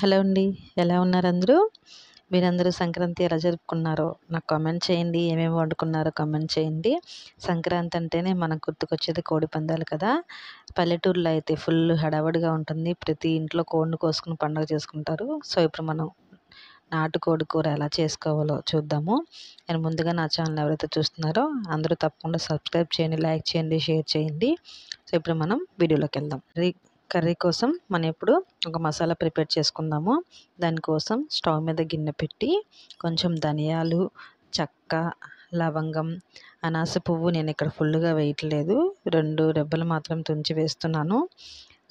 hello అండి ఎలా ఉన్నారు అందరూ మీరందరూ సంక్రాంతి ఎలా జరుపుకున్నారో నాకు కామెంట్ చేయండి ఏమేమి వండుకున్నారో కామెంట్ చేయండి సంక్రాంతి అంటేనే మనకు గుర్తుకొచ్చేది కోడి పందాలు కదా పల్లెటూరులో అయితే ఫుల్ హడావడిగా ఉంటుంది ప్రతి ఇంట్లో కోడిని కోసుకుని పండుగ చేసుకుంటారు సో ఇప్పుడు మనం నాటుకోడి కూర ఎలా చేసుకోవాలో చూద్దాము నేను ముందుగా నా ఛానల్ ఎవరైతే చూస్తున్నారో అందరూ తప్పకుండా సబ్స్క్రైబ్ చేయండి లైక్ చేయండి షేర్ చేయండి సో ఇప్పుడు మనం వీడియోలోకి వెళ్దాం కర్రీ కోసం మనం ఇప్పుడు ఒక మసాలా ప్రిపేర్ చేసుకుందాము దానికోసం స్టవ్ మీద గిన్నె పెట్టి కొంచెం ధనియాలు చెక్క లవంగం అనాస పువ్వు నేను ఇక్కడ ఫుల్గా వేయట్లేదు రెండు రెబ్బలు మాత్రం తుంచి వేస్తున్నాను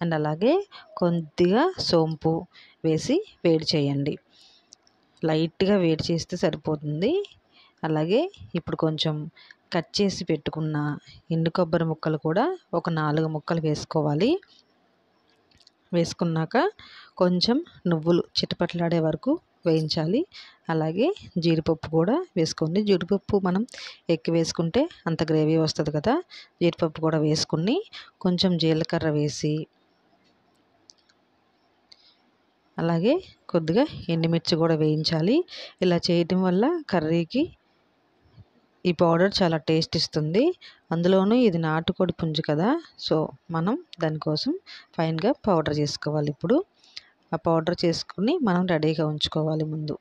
అండ్ అలాగే కొద్దిగా సోంపు వేసి వేడి చేయండి లైట్గా వేడి చేస్తే సరిపోతుంది అలాగే ఇప్పుడు కొంచెం కట్ చేసి పెట్టుకున్న ఎండు కొబ్బరి ముక్కలు కూడా ఒక నాలుగు ముక్కలు వేసుకోవాలి వేసుకున్నాక కొంచెం నువ్వులు చిటపట్లాడే వరకు వేయించాలి అలాగే జీడిపప్పు కూడా వేసుకోండి జీడిపప్పు మనం ఎక్కి వేసుకుంటే అంత గ్రేవీ వస్తుంది కదా జీడిపప్పు కూడా వేసుకుని కొంచెం జీలకర్ర వేసి అలాగే కొద్దిగా ఎండుమిర్చి కూడా వేయించాలి ఇలా చేయటం వల్ల కర్రీకి ఈ పౌడర్ చాలా టేస్ట్ ఇస్తుంది అందులోనూ ఇది నాటుకోడి పుంజు కదా సో మనం దానికోసం ఫైన్గా పౌడర్ చేసుకోవాలి ఇప్పుడు ఆ పౌడర్ చేసుకుని మనం రెడీగా ఉంచుకోవాలి ముందు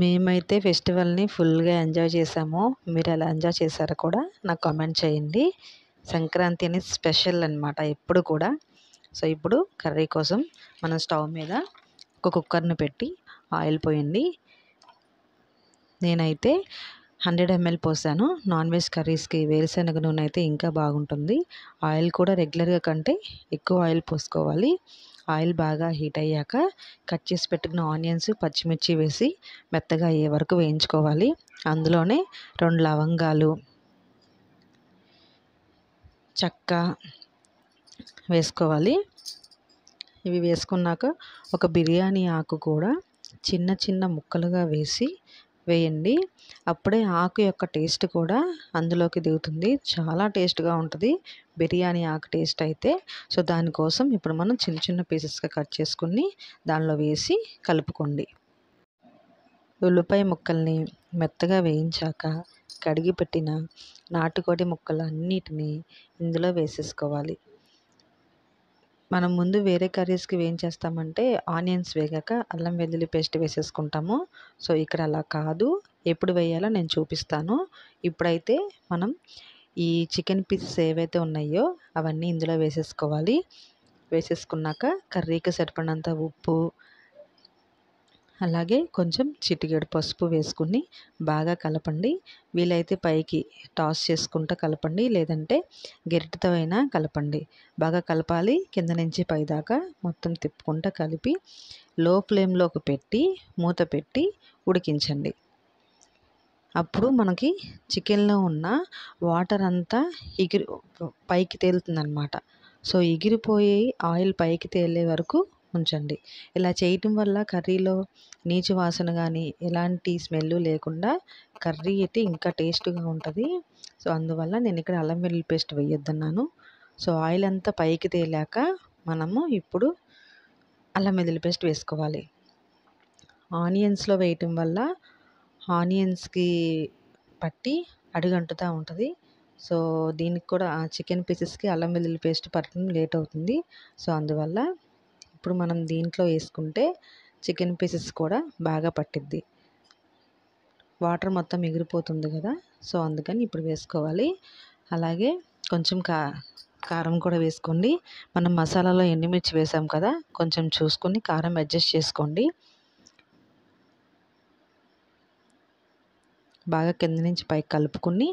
మేమైతే ఫెస్టివల్ని ఫుల్గా ఎంజాయ్ చేసామో మీరు ఎలా ఎంజాయ్ చేశారో కూడా నాకు కామెంట్ చేయండి సంక్రాంతి అనేది స్పెషల్ అనమాట ఎప్పుడు కూడా సో ఇప్పుడు కర్రీ కోసం మనం స్టవ్ మీద ఒక కుక్కర్ని పెట్టి ఆయిల్ పోయింది నేనైతే హండ్రెడ్ ఎంఎల్ పోసాను నాన్ వెజ్ కర్రీస్కి వేరుశనగ నూనె అయితే ఇంకా బాగుంటుంది ఆయిల్ కూడా రెగ్యులర్గా కంటే ఎక్కువ ఆయిల్ పోసుకోవాలి ఆయిల్ బాగా హీట్ అయ్యాక కట్ చేసి పెట్టుకున్న ఆనియన్స్ పచ్చిమిర్చి వేసి మెత్తగా అయ్యే వరకు వేయించుకోవాలి అందులోనే రెండు లవంగాలు చెక్క వేసుకోవాలి ఇవి వేసుకున్నాక ఒక బిర్యానీ ఆకు కూడా చిన్న చిన్న ముక్కలుగా వేసి వేయండి అప్పుడే ఆకు యొక్క టేస్ట్ కూడా అందులోకి దిగుతుంది చాలా టేస్ట్గా ఉంటుంది బిర్యానీ ఆకు టేస్ట్ అయితే సో దానికోసం ఇప్పుడు మనం చిన్న చిన్న పీసెస్గా కట్ చేసుకుని దానిలో వేసి కలుపుకోండి ఉల్లిపాయ ముక్కల్ని మెత్తగా వేయించాక కడిగి పెట్టిన నాటుకోడి ముక్కలు అన్నిటినీ ఇందులో వేసేసుకోవాలి మనం ముందు వేరే కర్రీస్కి ఏం చేస్తామంటే ఆనియన్స్ వేగాక అల్లం వెల్లుల్లి పేస్ట్ వేసేసుకుంటాము సో ఇక్కడ అలా కాదు ఎప్పుడు వేయాలో నేను చూపిస్తాను ఇప్పుడైతే మనం ఈ చికెన్ పీసెస్ ఏవైతే ఉన్నాయో అవన్నీ ఇందులో వేసేసుకోవాలి వేసేసుకున్నాక కర్రీకి సరిపడినంత ఉప్పు అలాగే కొంచెం చిటికెడు పసుపు వేసుకుని బాగా కలపండి వీలైతే పైకి టాస్ చేసుకుంటూ కలపండి లేదంటే గెరిటితో అయినా కలపండి బాగా కలపాలి కింద నుంచి పైదాకా మొత్తం తిప్పుకుంటూ కలిపి లో ఫ్లేమ్లోకి పెట్టి మూత పెట్టి ఉడికించండి అప్పుడు మనకి చికెన్లో ఉన్న వాటర్ అంతా ఎగిరి పైకి తేలుతుందనమాట సో ఎగిరిపోయి ఆయిల్ పైకి తేలే వరకు ఉంచండి ఇలా చేయటం వల్ల కర్రీలో నీచు వాసన కానీ ఎలాంటి స్మెల్ లేకుండా కర్రీ అయితే ఇంకా టేస్ట్గా ఉంటుంది సో అందువల్ల నేను ఇక్కడ అల్లం వెల్లుల్లి పేస్ట్ వేయొద్దన్నాను సో ఆయిల్ అంతా పైకి తేలాక మనము ఇప్పుడు అల్లం వెల్లుల్లి పేస్ట్ వేసుకోవాలి ఆనియన్స్లో వేయటం వల్ల ఆనియన్స్కి పట్టి అడుగంటుతూ ఉంటుంది సో దీనికి కూడా చికెన్ పీసెస్కి అల్లం వెల్లుల్లి పేస్ట్ పట్టడం లేట్ అవుతుంది సో అందువల్ల ఇప్పుడు మనం దీంట్లో వేసుకుంటే చికెన్ పీసెస్ కూడా బాగా పట్టిద్ది వాటర్ మొత్తం ఎగిరిపోతుంది కదా సో అందుకని ఇప్పుడు వేసుకోవాలి అలాగే కొంచెం కా కారం కూడా వేసుకోండి మనం మసాలాలో ఎండుమిర్చి వేసాం కదా కొంచెం చూసుకొని కారం అడ్జస్ట్ చేసుకోండి బాగా కింద నుంచి పైకి కలుపుకుని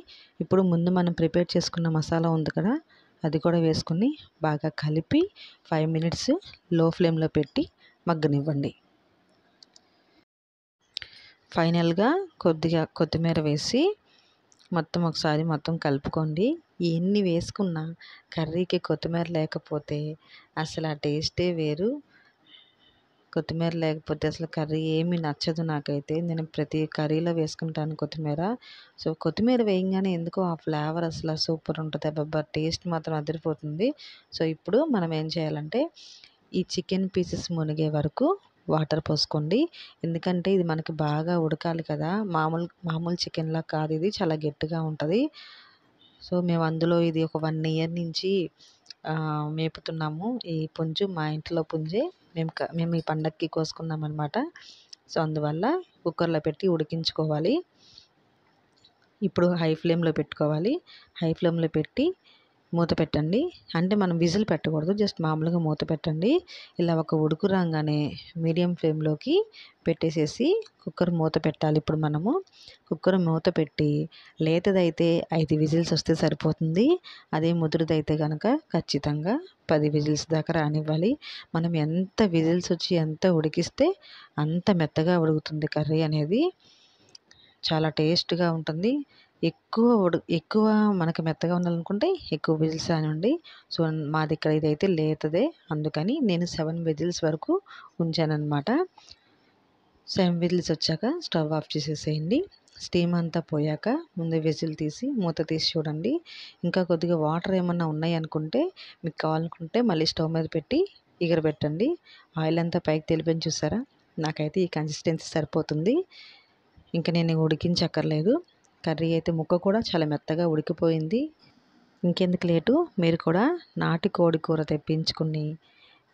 ఇప్పుడు ముందు మనం ప్రిపేర్ చేసుకున్న మసాలా ఉంది కదా అది కూడా వేసుకుని బాగా కలిపి ఫైవ్ మినిట్స్ లో ఫ్లేమ్లో పెట్టి మగ్గనివ్వండి ఫైనల్గా కొద్దిగా కొత్తిమీర వేసి మొత్తం ఒకసారి మొత్తం కలుపుకోండి ఎన్ని వేసుకున్నా కర్రీకి కొత్తిమీర లేకపోతే అసలు ఆ టేస్టే వేరు కొత్తిమీర లేకపోతే అసలు కర్రీ ఏమి నచ్చదు నాకైతే నేను ప్రతి కర్రీలో వేసుకుంటాను కొత్తిమీర సో కొత్తిమీర వేయంగానే ఎందుకో ఆ ఫ్లేవర్ అసలు సూపర్ ఉంటుంది అబ్బాబ్బా టేస్ట్ మాత్రం అదిరిపోతుంది సో ఇప్పుడు మనం ఏం చేయాలంటే ఈ చికెన్ పీసెస్ మునిగే వరకు వాటర్ పోసుకోండి ఎందుకంటే ఇది మనకి బాగా ఉడకాలి కదా మామూలు మామూలు చికెన్లా కాదు ఇది చాలా గట్టిగా ఉంటుంది సో మేము అందులో ఇది ఒక వన్ ఇయర్ నుంచి మేపుతున్నాము ఈ పుంజు మా ఇంట్లో పుంజే మేము మేము ఈ పండక్కి కోసుకున్నాం అనమాట సో అందువల్ల కుక్కర్లో పెట్టి ఉడికించుకోవాలి ఇప్పుడు హై ఫ్లేమ్లో పెట్టుకోవాలి హై ఫ్లేమ్లో పెట్టి మూత పెట్టండి అంటే మనం విజిల్ పెట్టకూడదు జస్ట్ మామూలుగా మూత పెట్టండి ఇలా ఒక ఉడుకు రాగానే మీడియం ఫ్లేమ్లోకి పెట్టేసేసి కుక్కర్ మూత పెట్టాలి ఇప్పుడు మనము కుక్కర్ మూత పెట్టి లేతదైతే ఐదు విజిల్స్ వస్తే సరిపోతుంది అదే ముదురుదైతే కనుక ఖచ్చితంగా పది విజిల్స్ దాకా రానివ్వాలి మనం ఎంత విజిల్స్ వచ్చి ఎంత ఉడికిస్తే అంత మెత్తగా ఉడుకుతుంది కర్రీ అనేది చాలా టేస్ట్గా ఉంటుంది ఎక్కువ ఉడు ఎక్కువ మనకి మెత్తగా ఉండాలనుకుంటే ఎక్కువ విజిల్స్ అని ఉండి సో మాది ఇక్కడ ఇదైతే లేతదే అందుకని నేను సెవెన్ విజిల్స్ వరకు ఉంచానన్నమాట సెవెన్ విజిల్స్ వచ్చాక స్టవ్ ఆఫ్ చేసేసేయండి స్టీమ్ అంతా పోయాక ముందు విజిల్ తీసి మూత తీసి చూడండి ఇంకా కొద్దిగా వాటర్ ఏమన్నా ఉన్నాయనుకుంటే అనుకుంటే మీకు కావాలనుకుంటే మళ్ళీ స్టవ్ మీద పెట్టి పెట్టండి ఆయిల్ అంతా పైకి తెలిపని చూసారా నాకైతే ఈ కన్సిస్టెన్సీ సరిపోతుంది ఇంకా నేను ఉడికించక్కర్లేదు కర్రీ అయితే ముక్క కూడా చాలా మెత్తగా ఉడికిపోయింది ఇంకెందుకు లేటు మీరు కూడా నాటి కోడి కూర తెప్పించుకుని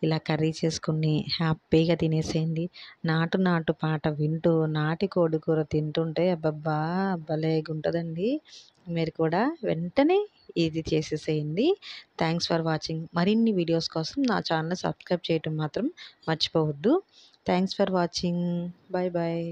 ఇలా కర్రీ చేసుకుని హ్యాపీగా తినేసేయండి నాటు నాటు పాట వింటూ నాటి కోడి కూర తింటుంటే అబ్బబ్బా భలేగుంటుందండి మీరు కూడా వెంటనే ఇది చేసేసేయండి థ్యాంక్స్ ఫర్ వాచింగ్ మరిన్ని వీడియోస్ కోసం నా ఛానల్ సబ్స్క్రైబ్ చేయటం మాత్రం మర్చిపోవద్దు thanks for watching bye bye